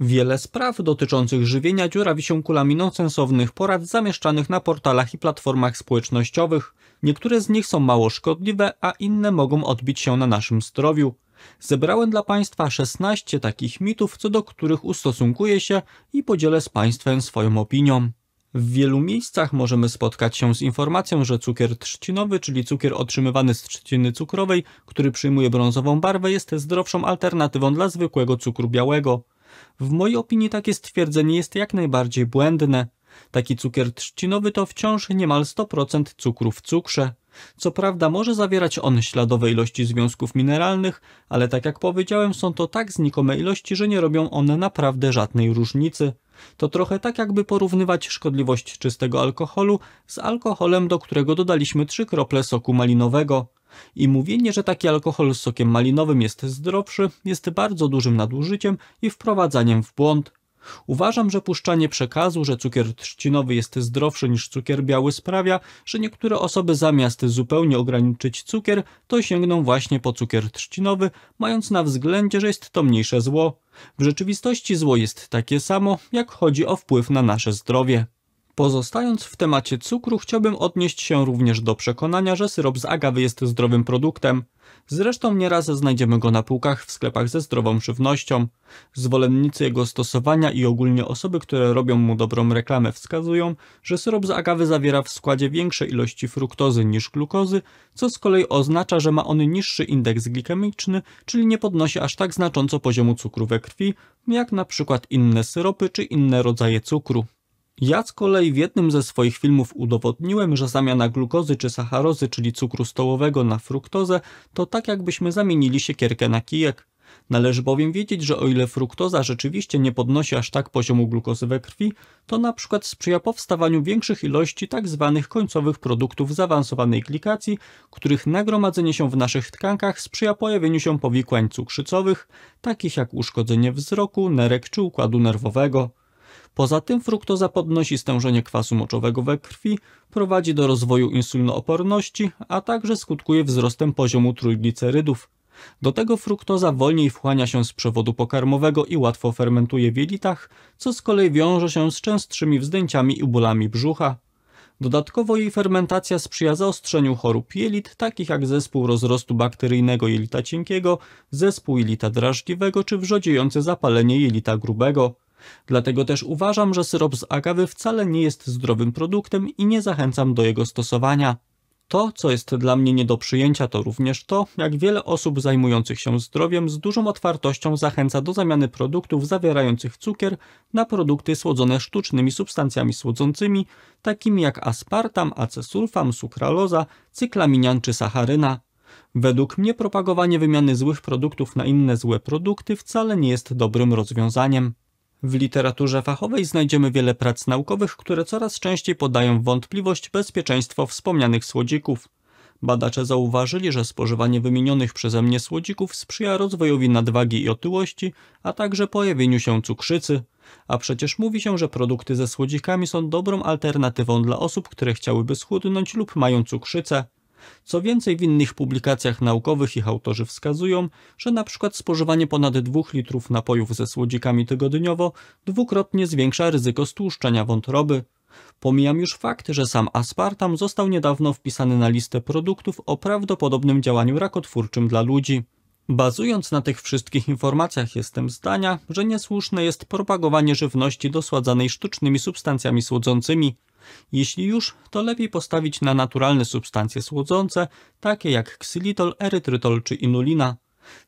Wiele spraw dotyczących żywienia dziura się kulami nonsensownych porad zamieszczanych na portalach i platformach społecznościowych. Niektóre z nich są mało szkodliwe, a inne mogą odbić się na naszym zdrowiu. Zebrałem dla Państwa 16 takich mitów, co do których ustosunkuję się i podzielę z Państwem swoją opinią. W wielu miejscach możemy spotkać się z informacją, że cukier trzcinowy, czyli cukier otrzymywany z trzciny cukrowej, który przyjmuje brązową barwę, jest zdrowszą alternatywą dla zwykłego cukru białego. W mojej opinii takie stwierdzenie jest jak najbardziej błędne. Taki cukier trzcinowy to wciąż niemal 100% cukru w cukrze. Co prawda może zawierać on śladowe ilości związków mineralnych, ale tak jak powiedziałem są to tak znikome ilości, że nie robią one naprawdę żadnej różnicy. To trochę tak jakby porównywać szkodliwość czystego alkoholu z alkoholem, do którego dodaliśmy trzy krople soku malinowego. I mówienie, że taki alkohol z sokiem malinowym jest zdrowszy, jest bardzo dużym nadużyciem i wprowadzaniem w błąd. Uważam, że puszczanie przekazu, że cukier trzcinowy jest zdrowszy niż cukier biały sprawia, że niektóre osoby zamiast zupełnie ograniczyć cukier, to sięgną właśnie po cukier trzcinowy, mając na względzie, że jest to mniejsze zło. W rzeczywistości zło jest takie samo, jak chodzi o wpływ na nasze zdrowie. Pozostając w temacie cukru, chciałbym odnieść się również do przekonania, że syrop z agawy jest zdrowym produktem. Zresztą nieraz znajdziemy go na półkach w sklepach ze zdrową żywnością. Zwolennicy jego stosowania i ogólnie osoby, które robią mu dobrą reklamę wskazują, że syrop z agawy zawiera w składzie większe ilości fruktozy niż glukozy, co z kolei oznacza, że ma on niższy indeks glikemiczny, czyli nie podnosi aż tak znacząco poziomu cukru we krwi, jak na przykład inne syropy czy inne rodzaje cukru. Ja z kolei w jednym ze swoich filmów udowodniłem, że zamiana glukozy czy sacharozy, czyli cukru stołowego na fruktozę, to tak jakbyśmy zamienili siekierkę na kijek. Należy bowiem wiedzieć, że o ile fruktoza rzeczywiście nie podnosi aż tak poziomu glukozy we krwi, to na przykład sprzyja powstawaniu większych ilości tzw. Tak końcowych produktów zaawansowanej glikacji, których nagromadzenie się w naszych tkankach sprzyja pojawieniu się powikłań cukrzycowych, takich jak uszkodzenie wzroku, nerek czy układu nerwowego. Poza tym fruktoza podnosi stężenie kwasu moczowego we krwi, prowadzi do rozwoju insulinooporności, a także skutkuje wzrostem poziomu trójglicerydów. Do tego fruktoza wolniej wchłania się z przewodu pokarmowego i łatwo fermentuje w jelitach, co z kolei wiąże się z częstszymi wzdęciami i bólami brzucha. Dodatkowo jej fermentacja sprzyja zaostrzeniu chorób jelit, takich jak zespół rozrostu bakteryjnego jelita cienkiego, zespół jelita drażliwego czy wrzodziejące zapalenie jelita grubego. Dlatego też uważam, że syrop z agawy wcale nie jest zdrowym produktem i nie zachęcam do jego stosowania. To, co jest dla mnie nie do przyjęcia, to również to, jak wiele osób zajmujących się zdrowiem z dużą otwartością zachęca do zamiany produktów zawierających cukier na produkty słodzone sztucznymi substancjami słodzącymi, takimi jak aspartam, acesulfam, sukraloza, cyklaminian czy sacharyna. Według mnie propagowanie wymiany złych produktów na inne złe produkty wcale nie jest dobrym rozwiązaniem. W literaturze fachowej znajdziemy wiele prac naukowych, które coraz częściej podają wątpliwość bezpieczeństwo wspomnianych słodzików. Badacze zauważyli, że spożywanie wymienionych przeze mnie słodzików sprzyja rozwojowi nadwagi i otyłości, a także pojawieniu się cukrzycy. A przecież mówi się, że produkty ze słodzikami są dobrą alternatywą dla osób, które chciałyby schudnąć lub mają cukrzycę. Co więcej, w innych publikacjach naukowych ich autorzy wskazują, że np. spożywanie ponad 2 litrów napojów ze słodzikami tygodniowo dwukrotnie zwiększa ryzyko stłuszczenia wątroby. Pomijam już fakt, że sam aspartam został niedawno wpisany na listę produktów o prawdopodobnym działaniu rakotwórczym dla ludzi. Bazując na tych wszystkich informacjach jestem zdania, że niesłuszne jest propagowanie żywności dosładzanej sztucznymi substancjami słodzącymi, jeśli już, to lepiej postawić na naturalne substancje słodzące, takie jak ksylitol, erytrytol czy inulina.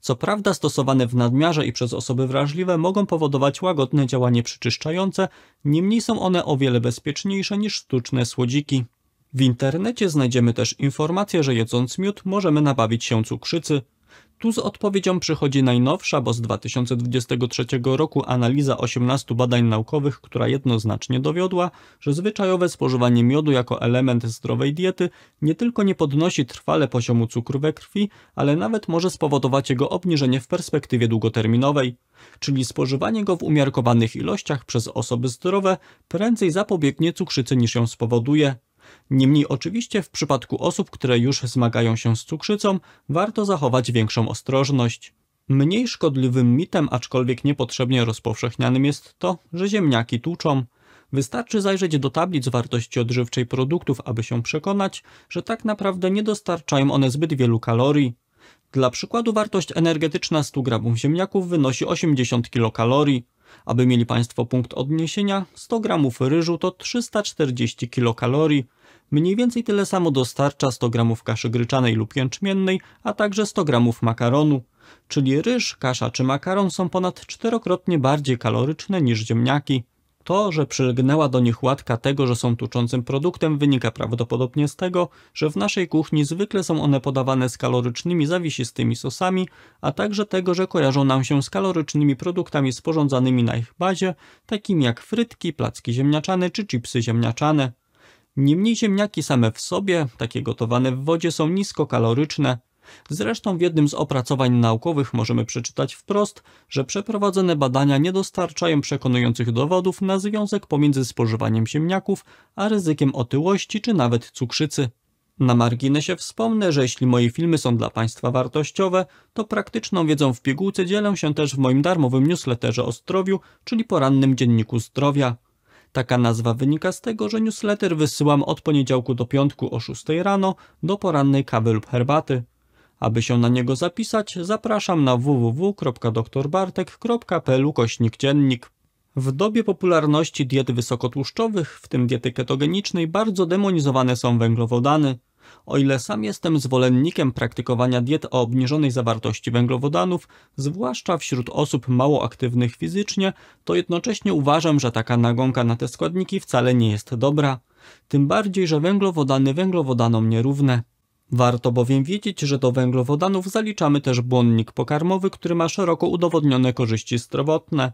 Co prawda stosowane w nadmiarze i przez osoby wrażliwe mogą powodować łagodne działanie przyczyszczające, niemniej są one o wiele bezpieczniejsze niż sztuczne słodziki. W internecie znajdziemy też informację, że jedząc miód możemy nabawić się cukrzycy. Tu z odpowiedzią przychodzi najnowsza, bo z 2023 roku analiza 18 badań naukowych, która jednoznacznie dowiodła, że zwyczajowe spożywanie miodu jako element zdrowej diety nie tylko nie podnosi trwale poziomu cukru we krwi, ale nawet może spowodować jego obniżenie w perspektywie długoterminowej. Czyli spożywanie go w umiarkowanych ilościach przez osoby zdrowe prędzej zapobiegnie cukrzycy niż ją spowoduje. Niemniej oczywiście w przypadku osób, które już zmagają się z cukrzycą, warto zachować większą ostrożność. Mniej szkodliwym mitem, aczkolwiek niepotrzebnie rozpowszechnianym jest to, że ziemniaki tłuczą. Wystarczy zajrzeć do tablic wartości odżywczej produktów, aby się przekonać, że tak naprawdę nie dostarczają one zbyt wielu kalorii. Dla przykładu wartość energetyczna 100 g ziemniaków wynosi 80 kcal. Aby mieli Państwo punkt odniesienia, 100 g ryżu to 340 kcal. Mniej więcej tyle samo dostarcza 100 gramów kaszy gryczanej lub jęczmiennej, a także 100 gramów makaronu. Czyli ryż, kasza czy makaron są ponad czterokrotnie bardziej kaloryczne niż ziemniaki. To, że przylgnęła do nich łatka tego, że są tuczącym produktem, wynika prawdopodobnie z tego, że w naszej kuchni zwykle są one podawane z kalorycznymi, zawiesistymi sosami, a także tego, że kojarzą nam się z kalorycznymi produktami sporządzanymi na ich bazie, takimi jak frytki, placki ziemniaczane czy chipsy ziemniaczane. Niemniej ziemniaki same w sobie, takie gotowane w wodzie, są niskokaloryczne. Zresztą w jednym z opracowań naukowych możemy przeczytać wprost, że przeprowadzone badania nie dostarczają przekonujących dowodów na związek pomiędzy spożywaniem ziemniaków a ryzykiem otyłości czy nawet cukrzycy. Na marginesie wspomnę, że jeśli moje filmy są dla Państwa wartościowe, to praktyczną wiedzą w pigułce dzielę się też w moim darmowym newsletterze o zdrowiu, czyli porannym dzienniku zdrowia. Taka nazwa wynika z tego, że newsletter wysyłam od poniedziałku do piątku o 6 rano do porannej kawy lub herbaty. Aby się na niego zapisać, zapraszam na www.doktorbartek.pl kośnik dziennik. W dobie popularności diet wysokotłuszczowych, w tym diety ketogenicznej, bardzo demonizowane są węglowodany. O ile sam jestem zwolennikiem praktykowania diet o obniżonej zawartości węglowodanów, zwłaszcza wśród osób mało aktywnych fizycznie, to jednocześnie uważam, że taka nagonka na te składniki wcale nie jest dobra. Tym bardziej, że węglowodany węglowodanom nierówne. Warto bowiem wiedzieć, że do węglowodanów zaliczamy też błonnik pokarmowy, który ma szeroko udowodnione korzyści zdrowotne.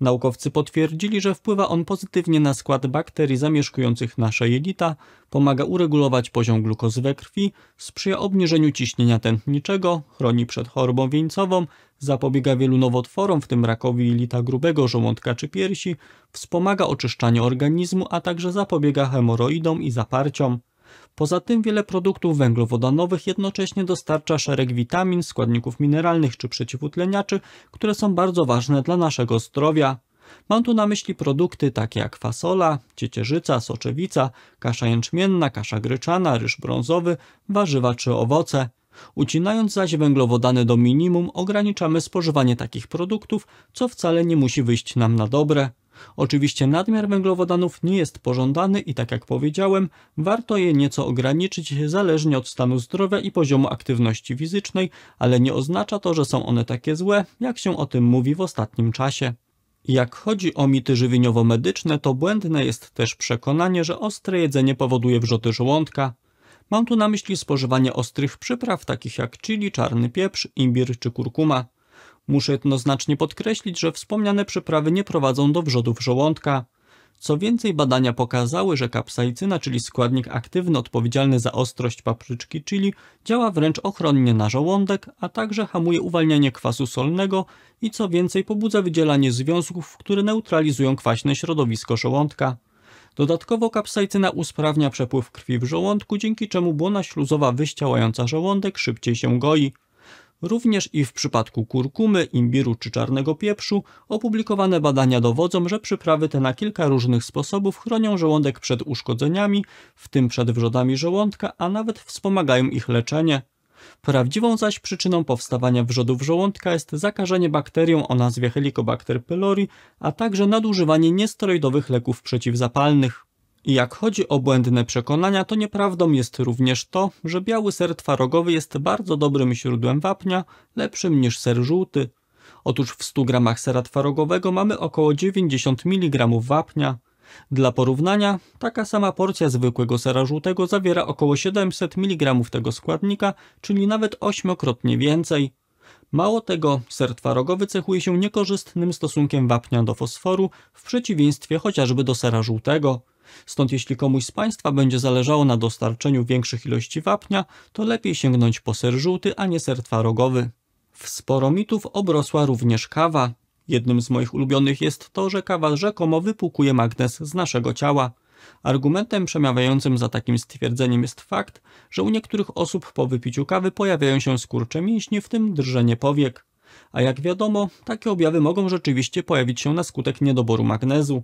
Naukowcy potwierdzili, że wpływa on pozytywnie na skład bakterii zamieszkujących nasze jelita, pomaga uregulować poziom glukozy we krwi, sprzyja obniżeniu ciśnienia tętniczego, chroni przed chorobą wieńcową, zapobiega wielu nowotworom, w tym rakowi jelita grubego, żołądka czy piersi, wspomaga oczyszczanie organizmu, a także zapobiega hemoroidom i zaparciom. Poza tym wiele produktów węglowodanowych jednocześnie dostarcza szereg witamin, składników mineralnych czy przeciwutleniaczy, które są bardzo ważne dla naszego zdrowia. Mam tu na myśli produkty takie jak fasola, ciecierzyca, soczewica, kasza jęczmienna, kasza gryczana, ryż brązowy, warzywa czy owoce. Ucinając zaś węglowodany do minimum, ograniczamy spożywanie takich produktów, co wcale nie musi wyjść nam na dobre. Oczywiście nadmiar węglowodanów nie jest pożądany i tak jak powiedziałem, warto je nieco ograniczyć zależnie od stanu zdrowia i poziomu aktywności fizycznej, ale nie oznacza to, że są one takie złe, jak się o tym mówi w ostatnim czasie. Jak chodzi o mity żywieniowo-medyczne, to błędne jest też przekonanie, że ostre jedzenie powoduje wrzoty żołądka. Mam tu na myśli spożywanie ostrych przypraw takich jak chili, czarny pieprz, imbir czy kurkuma. Muszę jednoznacznie podkreślić, że wspomniane przyprawy nie prowadzą do wrzodów żołądka. Co więcej, badania pokazały, że kapsaicyna, czyli składnik aktywny odpowiedzialny za ostrość papryczki chili, działa wręcz ochronnie na żołądek, a także hamuje uwalnianie kwasu solnego i co więcej pobudza wydzielanie związków, które neutralizują kwaśne środowisko żołądka. Dodatkowo kapsaicyna usprawnia przepływ krwi w żołądku, dzięki czemu błona śluzowa wyściałająca żołądek szybciej się goi. Również i w przypadku kurkumy, imbiru czy czarnego pieprzu opublikowane badania dowodzą, że przyprawy te na kilka różnych sposobów chronią żołądek przed uszkodzeniami, w tym przed wrzodami żołądka, a nawet wspomagają ich leczenie. Prawdziwą zaś przyczyną powstawania wrzodów żołądka jest zakażenie bakterią o nazwie Helicobacter pylori, a także nadużywanie niesteroidowych leków przeciwzapalnych. I jak chodzi o błędne przekonania, to nieprawdą jest również to, że biały ser twarogowy jest bardzo dobrym źródłem wapnia, lepszym niż ser żółty. Otóż w 100 gramach sera twarogowego mamy około 90 mg wapnia. Dla porównania, taka sama porcja zwykłego sera żółtego zawiera około 700 mg tego składnika, czyli nawet ośmiokrotnie więcej. Mało tego, ser twarogowy cechuje się niekorzystnym stosunkiem wapnia do fosforu w przeciwieństwie chociażby do sera żółtego. Stąd jeśli komuś z Państwa będzie zależało na dostarczeniu większych ilości wapnia, to lepiej sięgnąć po ser żółty, a nie ser twarogowy. W sporo mitów obrosła również kawa. Jednym z moich ulubionych jest to, że kawa rzekomo wypłukuje magnes z naszego ciała. Argumentem przemawiającym za takim stwierdzeniem jest fakt, że u niektórych osób po wypiciu kawy pojawiają się skurcze mięśni, w tym drżenie powiek a jak wiadomo, takie objawy mogą rzeczywiście pojawić się na skutek niedoboru magnezu.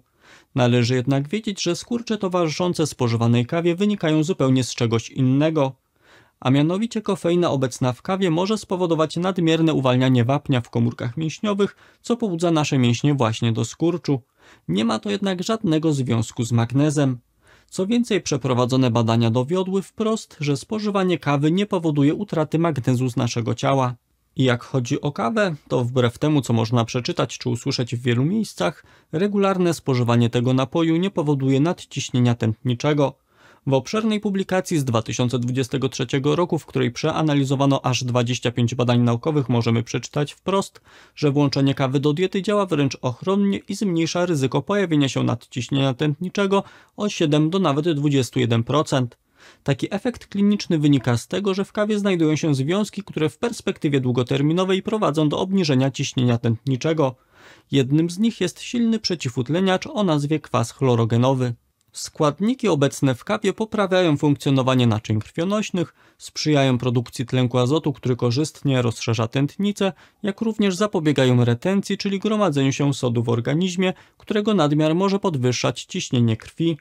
Należy jednak wiedzieć, że skurcze towarzyszące spożywanej kawie wynikają zupełnie z czegoś innego. A mianowicie kofeina obecna w kawie może spowodować nadmierne uwalnianie wapnia w komórkach mięśniowych, co pobudza nasze mięśnie właśnie do skurczu. Nie ma to jednak żadnego związku z magnezem. Co więcej, przeprowadzone badania dowiodły wprost, że spożywanie kawy nie powoduje utraty magnezu z naszego ciała. I jak chodzi o kawę, to wbrew temu co można przeczytać czy usłyszeć w wielu miejscach, regularne spożywanie tego napoju nie powoduje nadciśnienia tętniczego. W obszernej publikacji z 2023 roku, w której przeanalizowano aż 25 badań naukowych, możemy przeczytać wprost, że włączenie kawy do diety działa wręcz ochronnie i zmniejsza ryzyko pojawienia się nadciśnienia tętniczego o 7 do nawet 21%. Taki efekt kliniczny wynika z tego, że w kawie znajdują się związki, które w perspektywie długoterminowej prowadzą do obniżenia ciśnienia tętniczego. Jednym z nich jest silny przeciwutleniacz o nazwie kwas chlorogenowy. Składniki obecne w kawie poprawiają funkcjonowanie naczyń krwionośnych, sprzyjają produkcji tlenku azotu, który korzystnie rozszerza tętnice, jak również zapobiegają retencji, czyli gromadzeniu się sodu w organizmie, którego nadmiar może podwyższać ciśnienie krwi.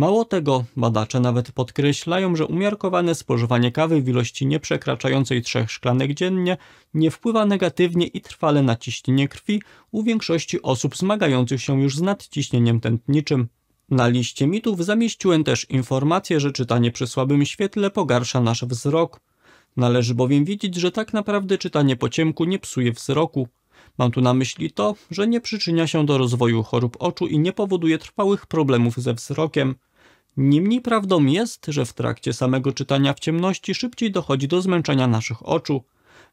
Mało tego, badacze nawet podkreślają, że umiarkowane spożywanie kawy w ilości nieprzekraczającej trzech szklanek dziennie nie wpływa negatywnie i trwale na ciśnienie krwi u większości osób zmagających się już z nadciśnieniem tętniczym. Na liście mitów zamieściłem też informację, że czytanie przy słabym świetle pogarsza nasz wzrok. Należy bowiem wiedzieć, że tak naprawdę czytanie po ciemku nie psuje wzroku. Mam tu na myśli to, że nie przyczynia się do rozwoju chorób oczu i nie powoduje trwałych problemów ze wzrokiem. Niemniej prawdą jest, że w trakcie samego czytania w ciemności szybciej dochodzi do zmęczenia naszych oczu.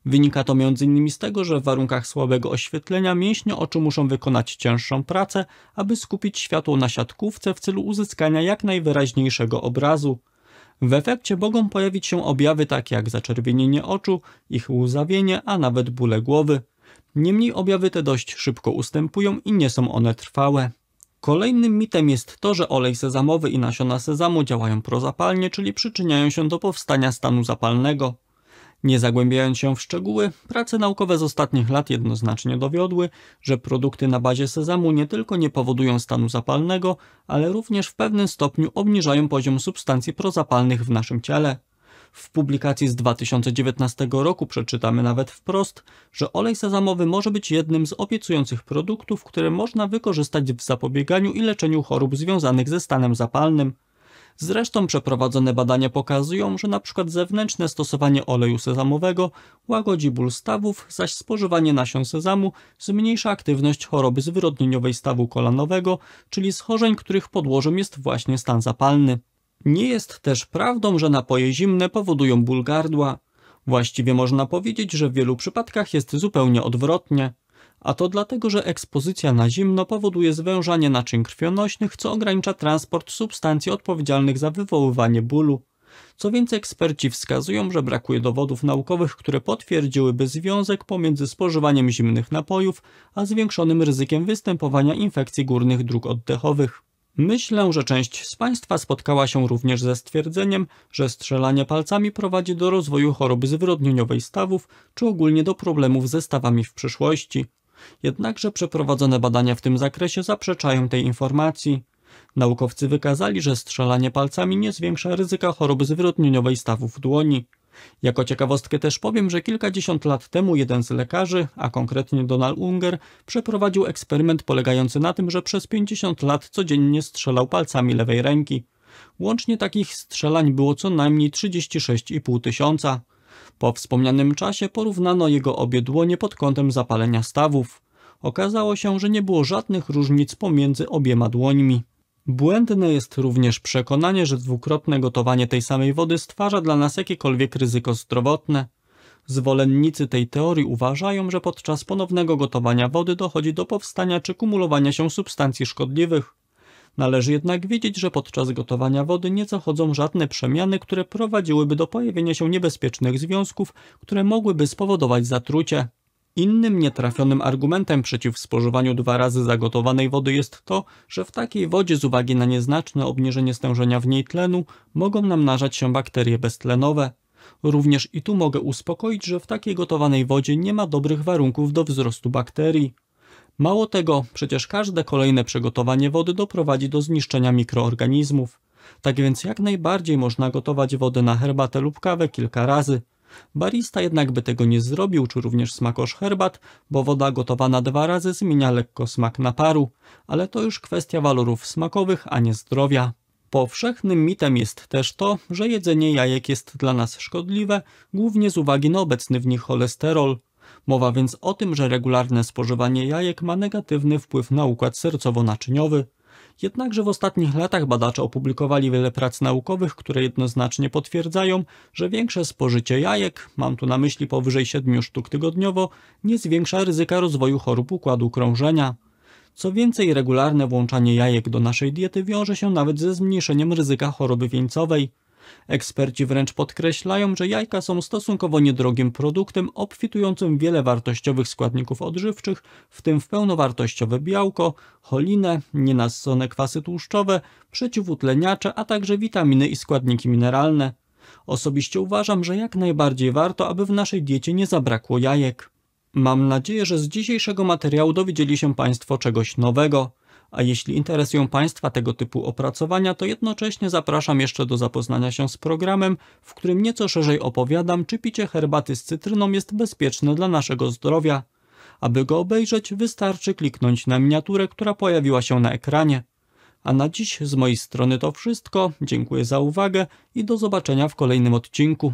Wynika to m.in. z tego, że w warunkach słabego oświetlenia mięśnie oczu muszą wykonać cięższą pracę, aby skupić światło na siatkówce w celu uzyskania jak najwyraźniejszego obrazu. W efekcie mogą pojawić się objawy takie jak zaczerwienienie oczu, ich łzawienie, a nawet bóle głowy. Niemniej objawy te dość szybko ustępują i nie są one trwałe. Kolejnym mitem jest to, że olej sezamowy i nasiona sezamu działają prozapalnie, czyli przyczyniają się do powstania stanu zapalnego. Nie zagłębiając się w szczegóły, prace naukowe z ostatnich lat jednoznacznie dowiodły, że produkty na bazie sezamu nie tylko nie powodują stanu zapalnego, ale również w pewnym stopniu obniżają poziom substancji prozapalnych w naszym ciele. W publikacji z 2019 roku przeczytamy nawet wprost, że olej sezamowy może być jednym z obiecujących produktów, które można wykorzystać w zapobieganiu i leczeniu chorób związanych ze stanem zapalnym. Zresztą przeprowadzone badania pokazują, że np. zewnętrzne stosowanie oleju sezamowego łagodzi ból stawów, zaś spożywanie nasion sezamu zmniejsza aktywność choroby zwyrodnieniowej stawu kolanowego, czyli schorzeń, których podłożem jest właśnie stan zapalny. Nie jest też prawdą, że napoje zimne powodują ból gardła. Właściwie można powiedzieć, że w wielu przypadkach jest zupełnie odwrotnie. A to dlatego, że ekspozycja na zimno powoduje zwężanie naczyń krwionośnych, co ogranicza transport substancji odpowiedzialnych za wywoływanie bólu. Co więcej, eksperci wskazują, że brakuje dowodów naukowych, które potwierdziłyby związek pomiędzy spożywaniem zimnych napojów a zwiększonym ryzykiem występowania infekcji górnych dróg oddechowych. Myślę, że część z Państwa spotkała się również ze stwierdzeniem, że strzelanie palcami prowadzi do rozwoju choroby zwyrodnieniowej stawów czy ogólnie do problemów ze stawami w przyszłości. Jednakże przeprowadzone badania w tym zakresie zaprzeczają tej informacji. Naukowcy wykazali, że strzelanie palcami nie zwiększa ryzyka choroby zwyrodnieniowej stawów dłoni. Jako ciekawostkę też powiem, że kilkadziesiąt lat temu jeden z lekarzy, a konkretnie Donald Unger, przeprowadził eksperyment polegający na tym, że przez 50 lat codziennie strzelał palcami lewej ręki. Łącznie takich strzelań było co najmniej 36,5 tysiąca. Po wspomnianym czasie porównano jego obie dłonie pod kątem zapalenia stawów. Okazało się, że nie było żadnych różnic pomiędzy obiema dłońmi. Błędne jest również przekonanie, że dwukrotne gotowanie tej samej wody stwarza dla nas jakiekolwiek ryzyko zdrowotne. Zwolennicy tej teorii uważają, że podczas ponownego gotowania wody dochodzi do powstania czy kumulowania się substancji szkodliwych. Należy jednak wiedzieć, że podczas gotowania wody nie zachodzą żadne przemiany, które prowadziłyby do pojawienia się niebezpiecznych związków, które mogłyby spowodować zatrucie. Innym nietrafionym argumentem przeciw spożywaniu dwa razy zagotowanej wody jest to, że w takiej wodzie z uwagi na nieznaczne obniżenie stężenia w niej tlenu mogą namnażać się bakterie beztlenowe. Również i tu mogę uspokoić, że w takiej gotowanej wodzie nie ma dobrych warunków do wzrostu bakterii. Mało tego, przecież każde kolejne przegotowanie wody doprowadzi do zniszczenia mikroorganizmów. Tak więc jak najbardziej można gotować wodę na herbatę lub kawę kilka razy. Barista jednak by tego nie zrobił, czy również smakosz herbat, bo woda gotowana dwa razy zmienia lekko smak naparu, ale to już kwestia walorów smakowych, a nie zdrowia. Powszechnym mitem jest też to, że jedzenie jajek jest dla nas szkodliwe, głównie z uwagi na obecny w nich cholesterol. Mowa więc o tym, że regularne spożywanie jajek ma negatywny wpływ na układ sercowo-naczyniowy. Jednakże w ostatnich latach badacze opublikowali wiele prac naukowych, które jednoznacznie potwierdzają, że większe spożycie jajek, mam tu na myśli powyżej 7 sztuk tygodniowo, nie zwiększa ryzyka rozwoju chorób układu krążenia. Co więcej, regularne włączanie jajek do naszej diety wiąże się nawet ze zmniejszeniem ryzyka choroby wieńcowej. Eksperci wręcz podkreślają, że jajka są stosunkowo niedrogim produktem obfitującym wiele wartościowych składników odżywczych, w tym w pełnowartościowe białko, cholinę, nienasycone kwasy tłuszczowe, przeciwutleniacze, a także witaminy i składniki mineralne. Osobiście uważam, że jak najbardziej warto, aby w naszej diecie nie zabrakło jajek. Mam nadzieję, że z dzisiejszego materiału dowiedzieli się Państwo czegoś nowego. A jeśli interesują Państwa tego typu opracowania, to jednocześnie zapraszam jeszcze do zapoznania się z programem, w którym nieco szerzej opowiadam, czy picie herbaty z cytryną jest bezpieczne dla naszego zdrowia. Aby go obejrzeć, wystarczy kliknąć na miniaturę, która pojawiła się na ekranie. A na dziś z mojej strony to wszystko. Dziękuję za uwagę i do zobaczenia w kolejnym odcinku.